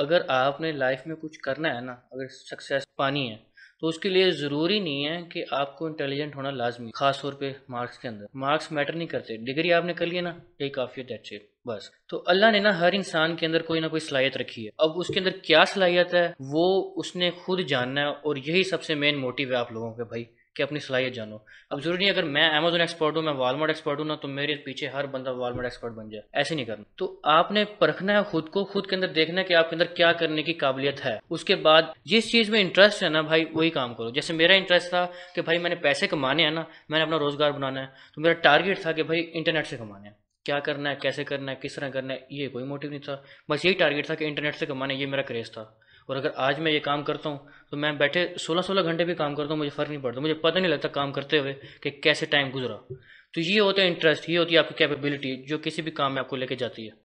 अगर आपने लाइफ में कुछ करना है ना अगर सक्सेस पानी है तो उसके लिए ज़रूरी नहीं है कि आपको इंटेलिजेंट होना लाजमी खास तौर पे मार्क्स के अंदर मार्क्स मैटर नहीं करते डिग्री आपने कर लिया ना यही काफ़ी है दैट्स इट बस तो अल्लाह ने ना हर इंसान के अंदर कोई ना कोई सलाहियत रखी है अब उसके अंदर क्या सलाहियत है वो उसने खुद जानना है और यही सबसे मेन मोटिव है आप लोगों के भाई कि अपनी सलाहियत जानो अब जरूरी नहीं अगर मैं अमेजोन एक्सपर्ट हूँ मैं वालमार्ट एक्सपर्ट हूँ ना तो मेरे पीछे हर बंदा वालमार्ट एक्सपर्ट बन जाए ऐसे नहीं करना तो आपने परखना है खुद को खुद के अंदर देखना है कि आपके अंदर क्या करने की काबिलियत है उसके बाद जिस चीज़ में इंटरेस्ट है ना भाई वही काम करो जैसे मेरा इंटरेस्ट था कि भाई मैंने पैसे कमाने हैं ना मैंने अपना रोजगार बनाना है तो मेरा टारगेट था कि भाई इंटरनेट से कमाने हैं क्या करना है कैसे करना है किस तरह करना है ये कोई मोटिव नहीं था बस यही टारगेट था कि इंटरनेट से कमाना ये मेरा क्रेज़ था और अगर आज मैं ये काम करता हूँ तो मैं बैठे सोलह सोलह घंटे भी काम करता हूँ मुझे फ़र्क नहीं पड़ता मुझे पता नहीं लगता काम करते हुए कि कैसे टाइम गुजरा तो ये होता है इंटरेस्ट ये होती है आपकी कैपेबिलिटी जो किसी भी काम में आपको लेके जाती है